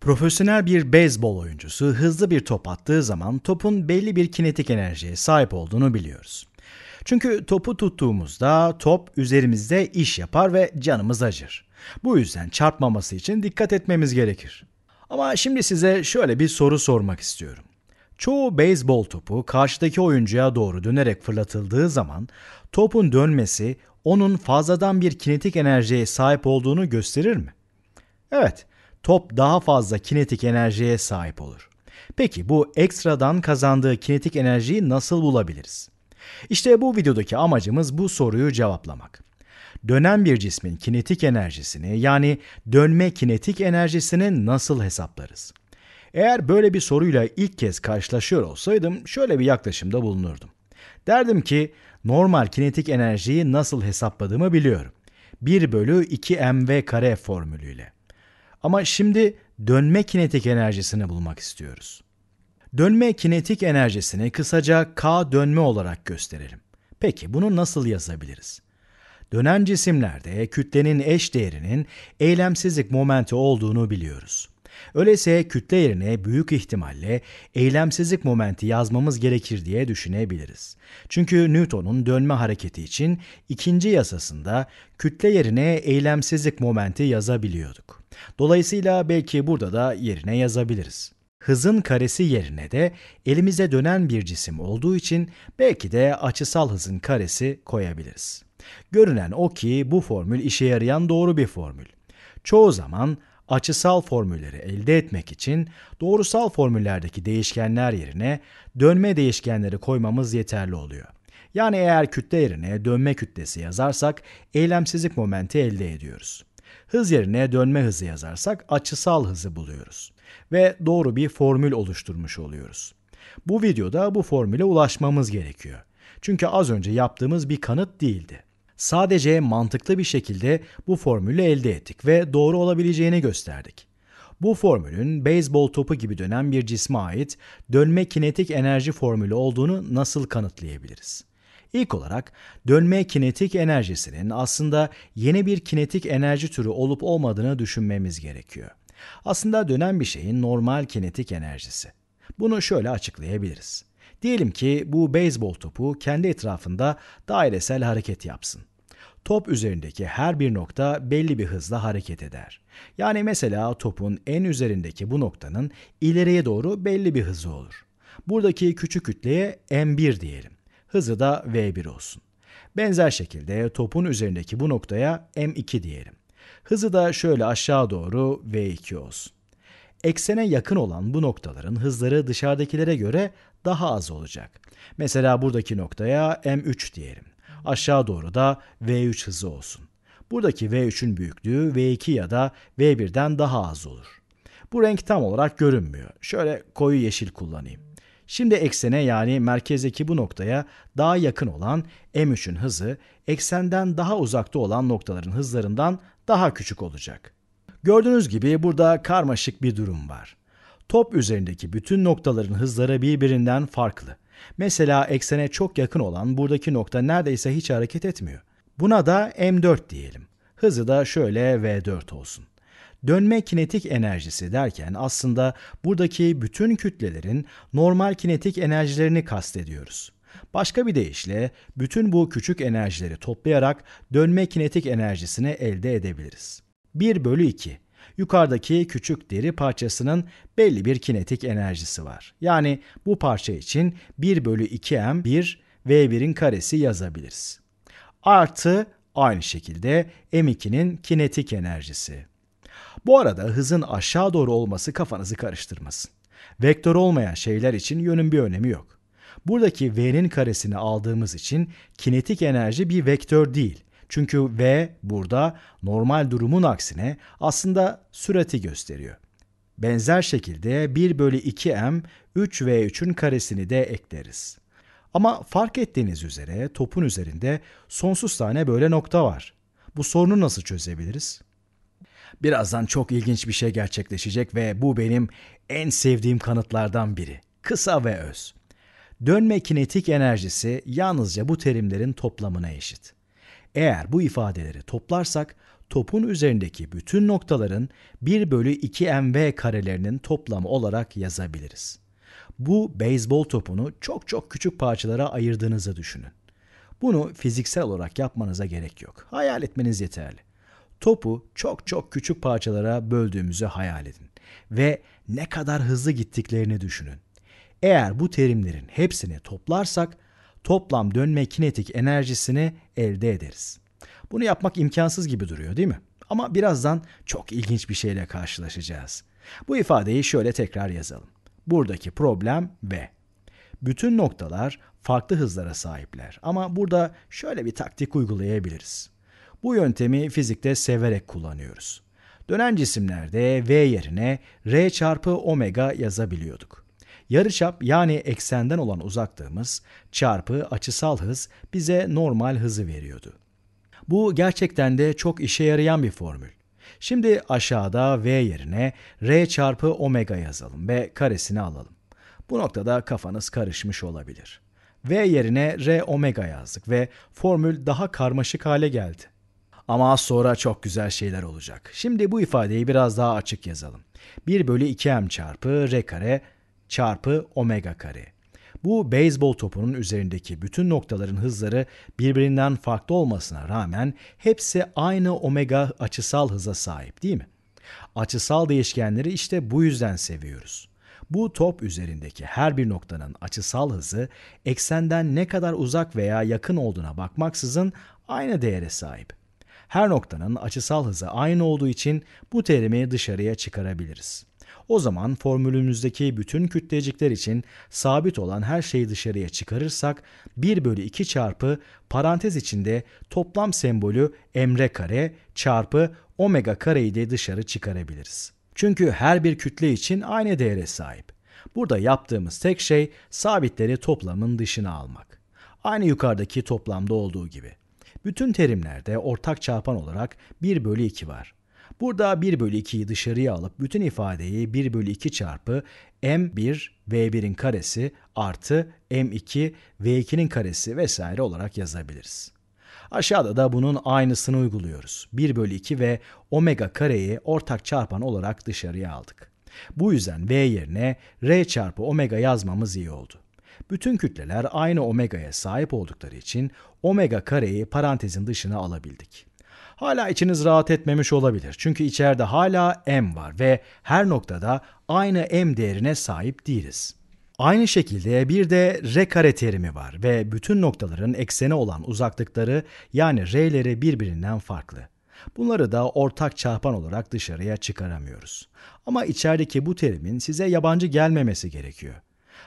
Profesyonel bir beyzbol oyuncusu hızlı bir top attığı zaman topun belli bir kinetik enerjiye sahip olduğunu biliyoruz. Çünkü topu tuttuğumuzda top üzerimizde iş yapar ve canımız acır. Bu yüzden çarpmaması için dikkat etmemiz gerekir. Ama şimdi size şöyle bir soru sormak istiyorum. Çoğu beyzbol topu karşıdaki oyuncuya doğru dönerek fırlatıldığı zaman topun dönmesi onun fazladan bir kinetik enerjiye sahip olduğunu gösterir mi? Evet, top daha fazla kinetik enerjiye sahip olur. Peki bu ekstradan kazandığı kinetik enerjiyi nasıl bulabiliriz? İşte bu videodaki amacımız bu soruyu cevaplamak. Dönen bir cismin kinetik enerjisini yani dönme kinetik enerjisini nasıl hesaplarız? Eğer böyle bir soruyla ilk kez karşılaşıyor olsaydım şöyle bir yaklaşımda bulunurdum. Derdim ki normal kinetik enerjiyi nasıl hesapladığımı biliyorum. 1 bölü 2 mv kare formülüyle. Ama şimdi dönme kinetik enerjisini bulmak istiyoruz. Dönme kinetik enerjisini kısaca K dönme olarak gösterelim. Peki bunu nasıl yazabiliriz? Dönen cisimlerde kütlenin eş değerinin eylemsizlik momenti olduğunu biliyoruz. Öyleyse kütle yerine büyük ihtimalle eylemsizlik momenti yazmamız gerekir diye düşünebiliriz. Çünkü Newton'un dönme hareketi için ikinci yasasında kütle yerine eylemsizlik momenti yazabiliyorduk. Dolayısıyla belki burada da yerine yazabiliriz. Hızın karesi yerine de elimize dönen bir cisim olduğu için belki de açısal hızın karesi koyabiliriz. Görünen o ki bu formül işe yarayan doğru bir formül. Çoğu zaman açısal formülleri elde etmek için doğrusal formüllerdeki değişkenler yerine dönme değişkenleri koymamız yeterli oluyor. Yani eğer kütle yerine dönme kütlesi yazarsak eylemsizlik momenti elde ediyoruz. Hız yerine dönme hızı yazarsak açısal hızı buluyoruz ve doğru bir formül oluşturmuş oluyoruz. Bu videoda bu formüle ulaşmamız gerekiyor. Çünkü az önce yaptığımız bir kanıt değildi. Sadece mantıklı bir şekilde bu formülü elde ettik ve doğru olabileceğini gösterdik. Bu formülün beyzbol topu gibi dönen bir cisme ait dönme kinetik enerji formülü olduğunu nasıl kanıtlayabiliriz? İlk olarak dönme kinetik enerjisinin aslında yeni bir kinetik enerji türü olup olmadığını düşünmemiz gerekiyor. Aslında dönen bir şeyin normal kinetik enerjisi. Bunu şöyle açıklayabiliriz. Diyelim ki bu beyzbol topu kendi etrafında dairesel hareket yapsın. Top üzerindeki her bir nokta belli bir hızla hareket eder. Yani mesela topun en üzerindeki bu noktanın ileriye doğru belli bir hızı olur. Buradaki küçük kütleye M1 diyelim. Hızı da V1 olsun. Benzer şekilde topun üzerindeki bu noktaya M2 diyelim. Hızı da şöyle aşağı doğru V2 olsun. Eksene yakın olan bu noktaların hızları dışarıdakilere göre daha az olacak. Mesela buradaki noktaya M3 diyelim. Aşağı doğru da V3 hızı olsun. Buradaki V3'ün büyüklüğü V2 ya da V1'den daha az olur. Bu renk tam olarak görünmüyor. Şöyle koyu yeşil kullanayım. Şimdi eksene yani merkezdeki bu noktaya daha yakın olan M3'ün hızı eksenden daha uzakta olan noktaların hızlarından daha küçük olacak. Gördüğünüz gibi burada karmaşık bir durum var. Top üzerindeki bütün noktaların hızları birbirinden farklı. Mesela eksene çok yakın olan buradaki nokta neredeyse hiç hareket etmiyor. Buna da M4 diyelim. Hızı da şöyle V4 olsun. Dönme kinetik enerjisi derken aslında buradaki bütün kütlelerin normal kinetik enerjilerini kastediyoruz. Başka bir deyişle bütün bu küçük enerjileri toplayarak dönme kinetik enerjisini elde edebiliriz. 1 bölü 2 yukarıdaki küçük deri parçasının belli bir kinetik enerjisi var. Yani bu parça için 1 bölü 2m1 v1'in karesi yazabiliriz. Artı aynı şekilde m2'nin kinetik enerjisi. Bu arada hızın aşağı doğru olması kafanızı karıştırmasın. Vektör olmayan şeyler için yönün bir önemi yok. Buradaki v'nin karesini aldığımız için kinetik enerji bir vektör değil. Çünkü v burada normal durumun aksine aslında sürati gösteriyor. Benzer şekilde 1 bölü 2m 3v3'ün karesini de ekleriz. Ama fark ettiğiniz üzere topun üzerinde sonsuz tane böyle nokta var. Bu sorunu nasıl çözebiliriz? Birazdan çok ilginç bir şey gerçekleşecek ve bu benim en sevdiğim kanıtlardan biri. Kısa ve öz. Dönme kinetik enerjisi yalnızca bu terimlerin toplamına eşit. Eğer bu ifadeleri toplarsak topun üzerindeki bütün noktaların 1 bölü 2 mv karelerinin toplamı olarak yazabiliriz. Bu beyzbol topunu çok çok küçük parçalara ayırdığınızı düşünün. Bunu fiziksel olarak yapmanıza gerek yok. Hayal etmeniz yeterli topu çok çok küçük parçalara böldüğümüzü hayal edin ve ne kadar hızlı gittiklerini düşünün. Eğer bu terimlerin hepsini toplarsak toplam dönme kinetik enerjisini elde ederiz. Bunu yapmak imkansız gibi duruyor değil mi? Ama birazdan çok ilginç bir şeyle karşılaşacağız. Bu ifadeyi şöyle tekrar yazalım. Buradaki problem V. Bütün noktalar farklı hızlara sahipler ama burada şöyle bir taktik uygulayabiliriz. Bu yöntemi fizikte severek kullanıyoruz. Dönen cisimlerde V yerine R çarpı omega yazabiliyorduk. Yarıçap yani eksenden olan uzaklığımız çarpı açısal hız bize normal hızı veriyordu. Bu gerçekten de çok işe yarayan bir formül. Şimdi aşağıda V yerine R çarpı omega yazalım ve karesini alalım. Bu noktada kafanız karışmış olabilir. V yerine R omega yazdık ve formül daha karmaşık hale geldi. Ama az sonra çok güzel şeyler olacak. Şimdi bu ifadeyi biraz daha açık yazalım. 1 bölü 2m çarpı r kare çarpı omega kare. Bu beyzbol topunun üzerindeki bütün noktaların hızları birbirinden farklı olmasına rağmen hepsi aynı omega açısal hıza sahip değil mi? Açısal değişkenleri işte bu yüzden seviyoruz. Bu top üzerindeki her bir noktanın açısal hızı eksenden ne kadar uzak veya yakın olduğuna bakmaksızın aynı değere sahip her noktanın açısal hızı aynı olduğu için bu terimi dışarıya çıkarabiliriz. O zaman formülümüzdeki bütün kütlecikler için sabit olan her şeyi dışarıya çıkarırsak 1 bölü 2 çarpı parantez içinde toplam sembolü emre kare çarpı omega kareyi de dışarı çıkarabiliriz. Çünkü her bir kütle için aynı değere sahip. Burada yaptığımız tek şey sabitleri toplamın dışına almak. Aynı yukarıdaki toplamda olduğu gibi. Bütün terimlerde ortak çarpan olarak 1 bölü 2 var. Burada 1 bölü 2'yi dışarıya alıp bütün ifadeyi 1 bölü 2 çarpı m1 v1'in karesi artı m2 v2'nin karesi vesaire olarak yazabiliriz. Aşağıda da bunun aynısını uyguluyoruz. 1 bölü 2 ve omega kareyi ortak çarpan olarak dışarıya aldık. Bu yüzden v yerine r çarpı omega yazmamız iyi oldu. Bütün kütleler aynı omega'ya sahip oldukları için omega kareyi parantezin dışına alabildik. Hala içiniz rahat etmemiş olabilir. Çünkü içeride hala m var ve her noktada aynı m değerine sahip değiliz. Aynı şekilde bir de r kare terimi var ve bütün noktaların ekseni olan uzaklıkları yani r'leri birbirinden farklı. Bunları da ortak çarpan olarak dışarıya çıkaramıyoruz. Ama içerideki bu terimin size yabancı gelmemesi gerekiyor.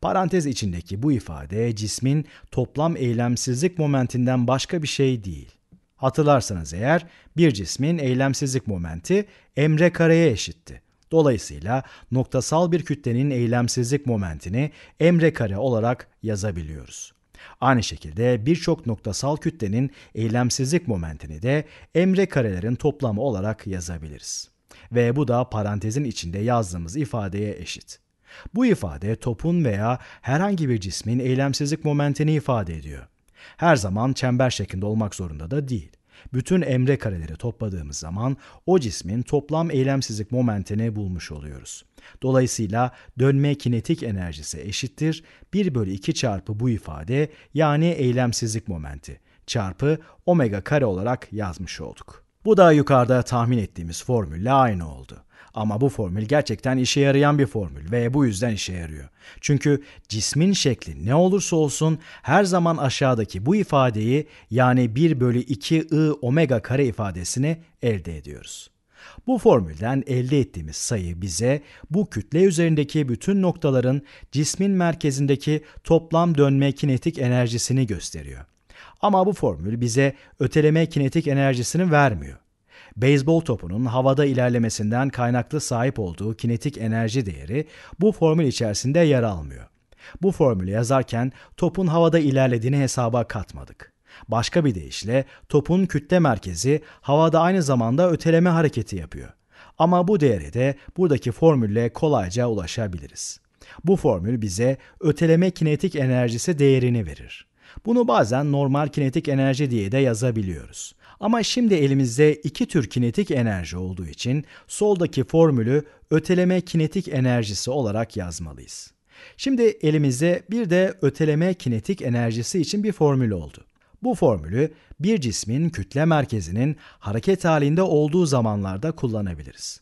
Parantez içindeki bu ifade cismin toplam eylemsizlik momentinden başka bir şey değil. Hatırlarsanız eğer bir cismin eylemsizlik momenti emre kareye eşitti. Dolayısıyla noktasal bir kütlenin eylemsizlik momentini emre kare olarak yazabiliyoruz. Aynı şekilde birçok noktasal kütlenin eylemsizlik momentini de emre karelerin toplamı olarak yazabiliriz. Ve bu da parantezin içinde yazdığımız ifadeye eşit. Bu ifade topun veya herhangi bir cismin eylemsizlik momentini ifade ediyor. Her zaman çember şeklinde olmak zorunda da değil. Bütün emre kareleri topladığımız zaman o cismin toplam eylemsizlik momentini bulmuş oluyoruz. Dolayısıyla dönme kinetik enerjisi eşittir 1 bölü 2 çarpı bu ifade yani eylemsizlik momenti çarpı omega kare olarak yazmış olduk. Bu da yukarıda tahmin ettiğimiz formülle aynı oldu. Ama bu formül gerçekten işe yarayan bir formül ve bu yüzden işe yarıyor. Çünkü cismin şekli ne olursa olsun her zaman aşağıdaki bu ifadeyi yani 1 bölü 2 i omega kare ifadesini elde ediyoruz. Bu formülden elde ettiğimiz sayı bize bu kütle üzerindeki bütün noktaların cismin merkezindeki toplam dönme kinetik enerjisini gösteriyor. Ama bu formül bize öteleme kinetik enerjisini vermiyor beyzbol topunun havada ilerlemesinden kaynaklı sahip olduğu kinetik enerji değeri bu formül içerisinde yer almıyor. Bu formülü yazarken topun havada ilerlediğini hesaba katmadık. Başka bir deyişle topun kütle merkezi havada aynı zamanda öteleme hareketi yapıyor. Ama bu değere de buradaki formülle kolayca ulaşabiliriz. Bu formül bize öteleme kinetik enerjisi değerini verir. Bunu bazen normal kinetik enerji diye de yazabiliyoruz. Ama şimdi elimizde iki tür kinetik enerji olduğu için soldaki formülü öteleme kinetik enerjisi olarak yazmalıyız. Şimdi elimizde bir de öteleme kinetik enerjisi için bir formül oldu. Bu formülü bir cismin kütle merkezinin hareket halinde olduğu zamanlarda kullanabiliriz.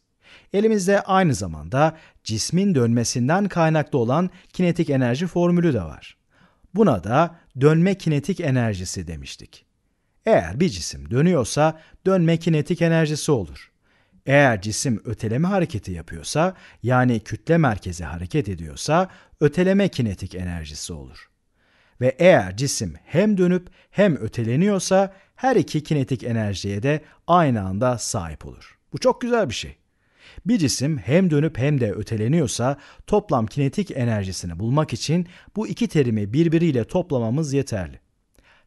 Elimizde aynı zamanda cismin dönmesinden kaynaklı olan kinetik enerji formülü de var. Buna da dönme kinetik enerjisi demiştik. Eğer bir cisim dönüyorsa dönme kinetik enerjisi olur. Eğer cisim öteleme hareketi yapıyorsa yani kütle merkezi hareket ediyorsa öteleme kinetik enerjisi olur. Ve eğer cisim hem dönüp hem öteleniyorsa her iki kinetik enerjiye de aynı anda sahip olur. Bu çok güzel bir şey. Bir cisim hem dönüp hem de öteleniyorsa toplam kinetik enerjisini bulmak için bu iki terimi birbiriyle toplamamız yeterli.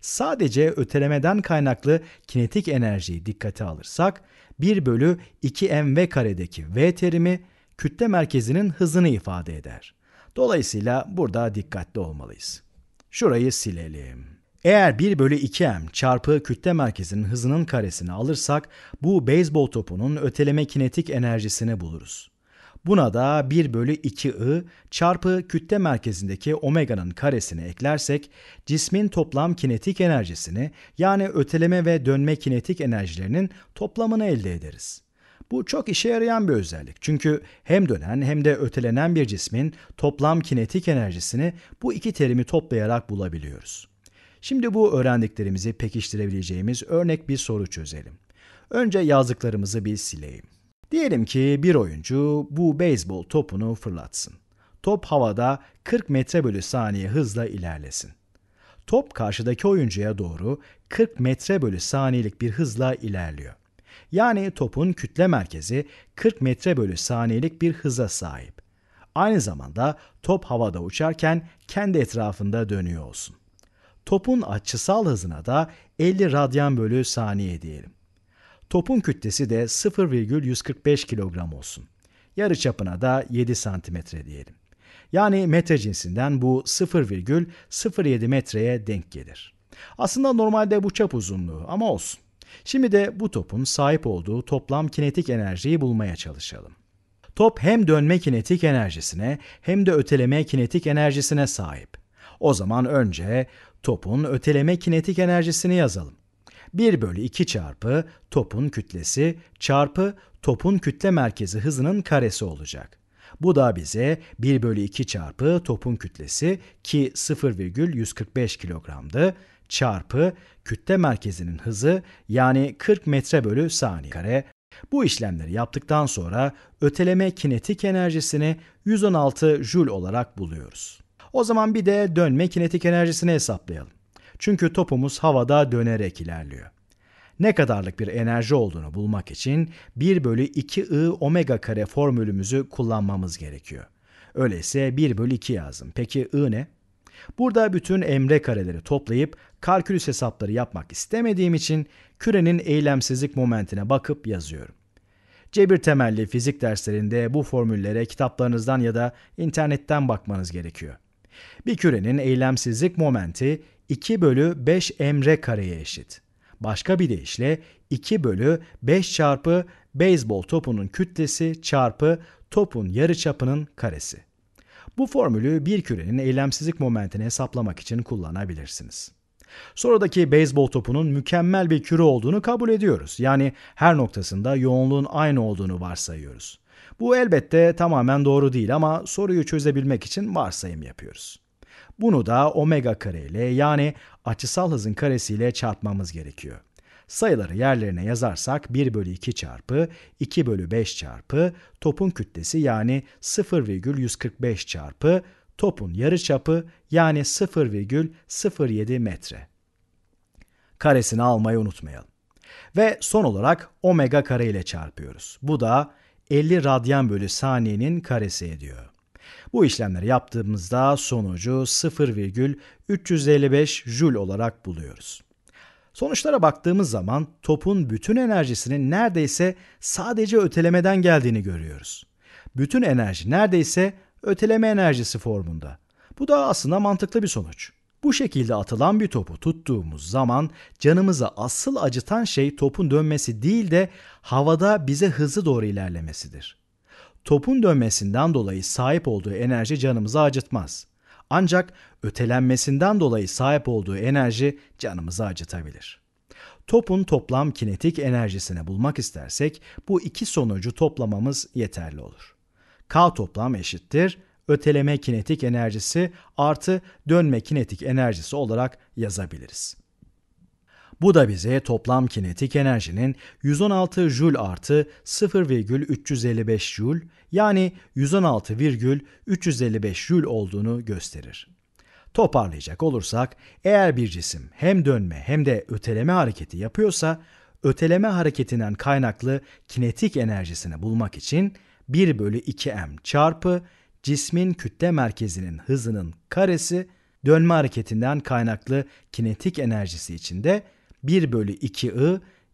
Sadece ötelemeden kaynaklı kinetik enerjiyi dikkate alırsak 1 bölü 2 mv karedeki v terimi kütle merkezinin hızını ifade eder. Dolayısıyla burada dikkatli olmalıyız. Şurayı silelim. Eğer 1 bölü 2m çarpı kütle merkezinin hızının karesini alırsak bu beyzbol topunun öteleme kinetik enerjisini buluruz. Buna da 1 bölü 2 I çarpı kütle merkezindeki omega'nın karesini eklersek cismin toplam kinetik enerjisini yani öteleme ve dönme kinetik enerjilerinin toplamını elde ederiz. Bu çok işe yarayan bir özellik. Çünkü hem dönen hem de ötelenen bir cismin toplam kinetik enerjisini bu iki terimi toplayarak bulabiliyoruz. Şimdi bu öğrendiklerimizi pekiştirebileceğimiz örnek bir soru çözelim. Önce yazdıklarımızı bir sileyim. Diyelim ki bir oyuncu bu beyzbol topunu fırlatsın. Top havada 40 metre bölü saniye hızla ilerlesin. Top karşıdaki oyuncuya doğru 40 metre bölü saniyelik bir hızla ilerliyor. Yani topun kütle merkezi 40 metre bölü saniyelik bir hıza sahip. Aynı zamanda top havada uçarken kendi etrafında dönüyor olsun. Topun açısal hızına da 50 radyan bölü saniye diyelim. Topun kütlesi de 0,145 kilogram olsun. Yarı çapına da 7 santimetre diyelim. Yani metre cinsinden bu 0,07 metreye denk gelir. Aslında normalde bu çap uzunluğu ama olsun. Şimdi de bu topun sahip olduğu toplam kinetik enerjiyi bulmaya çalışalım. Top hem dönme kinetik enerjisine hem de öteleme kinetik enerjisine sahip. O zaman önce topun öteleme kinetik enerjisini yazalım. 1 bölü 2 çarpı topun kütlesi çarpı topun kütle merkezi hızının karesi olacak. Bu da bize 1 bölü 2 çarpı topun kütlesi ki 0,145 kilogramdı çarpı kütle merkezinin hızı yani 40 metre bölü saniye kare. Bu işlemleri yaptıktan sonra öteleme kinetik enerjisini 116 jül olarak buluyoruz. O zaman bir de dönme kinetik enerjisini hesaplayalım. Çünkü topumuz havada dönerek ilerliyor. Ne kadarlık bir enerji olduğunu bulmak için 1 bölü 2 I omega kare formülümüzü kullanmamız gerekiyor. Öyleyse 1 bölü 2 yazdım. Peki I ne? Burada bütün emre kareleri toplayıp kalkülüs hesapları yapmak istemediğim için kürenin eylemsizlik momentine bakıp yazıyorum. Cebir temelli fizik derslerinde bu formüllere kitaplarınızdan ya da internetten bakmanız gerekiyor. Bir kürenin eylemsizlik momenti 2 bölü 5 emre kareye eşit. Başka bir deyişle 2 bölü 5 çarpı beyzbol topunun kütlesi çarpı topun yarıçapının karesi. Bu formülü bir kürenin eylemsizlik momentini hesaplamak için kullanabilirsiniz. Sorudaki beyzbol topunun mükemmel bir küre olduğunu kabul ediyoruz. Yani her noktasında yoğunluğun aynı olduğunu varsayıyoruz. Bu elbette tamamen doğru değil ama soruyu çözebilmek için varsayım yapıyoruz. Bunu da omega kare ile yani açısal hızın karesiyle çarpmamız gerekiyor. Sayıları yerlerine yazarsak 1 bölü 2 çarpı, 2 bölü 5 çarpı, topun kütlesi yani 0,145 çarpı, topun yarı çapı yani 0,07 metre. Karesini almayı unutmayalım. Ve son olarak omega kare ile çarpıyoruz. Bu da 50 radyan bölü saniyenin karesi ediyor. Bu işlemleri yaptığımızda sonucu 0,355 jül olarak buluyoruz. Sonuçlara baktığımız zaman topun bütün enerjisinin neredeyse sadece ötelemeden geldiğini görüyoruz. Bütün enerji neredeyse öteleme enerjisi formunda. Bu da aslında mantıklı bir sonuç. Bu şekilde atılan bir topu tuttuğumuz zaman canımıza asıl acıtan şey topun dönmesi değil de havada bize hızlı doğru ilerlemesidir. Topun dönmesinden dolayı sahip olduğu enerji canımızı acıtmaz. Ancak ötelenmesinden dolayı sahip olduğu enerji canımızı acıtabilir. Topun toplam kinetik enerjisini bulmak istersek bu iki sonucu toplamamız yeterli olur. K toplam eşittir öteleme kinetik enerjisi artı dönme kinetik enerjisi olarak yazabiliriz. Bu da bize toplam kinetik enerjinin 116 jül artı 0,355 jül yani 116,355 jül olduğunu gösterir. Toparlayacak olursak eğer bir cisim hem dönme hem de öteleme hareketi yapıyorsa öteleme hareketinden kaynaklı kinetik enerjisini bulmak için 1 bölü 2m çarpı cismin kütle merkezinin hızının karesi dönme hareketinden kaynaklı kinetik enerjisi için de 1 bölü 2 I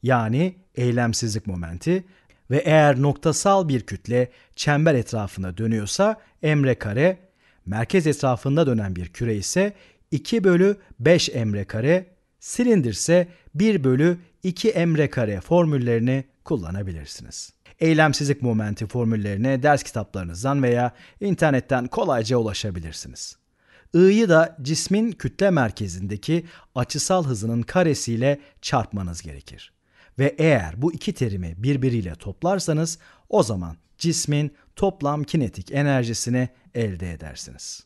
yani eylemsizlik momenti ve eğer noktasal bir kütle çember etrafında dönüyorsa emre kare, merkez etrafında dönen bir küre ise 2 bölü 5 emre kare, silindir ise 1 bölü 2 emre kare formüllerini kullanabilirsiniz. Eylemsizlik momenti formüllerine ders kitaplarınızdan veya internetten kolayca ulaşabilirsiniz. I'yı da cismin kütle merkezindeki açısal hızının karesiyle çarpmanız gerekir. Ve eğer bu iki terimi birbiriyle toplarsanız o zaman cismin toplam kinetik enerjisini elde edersiniz.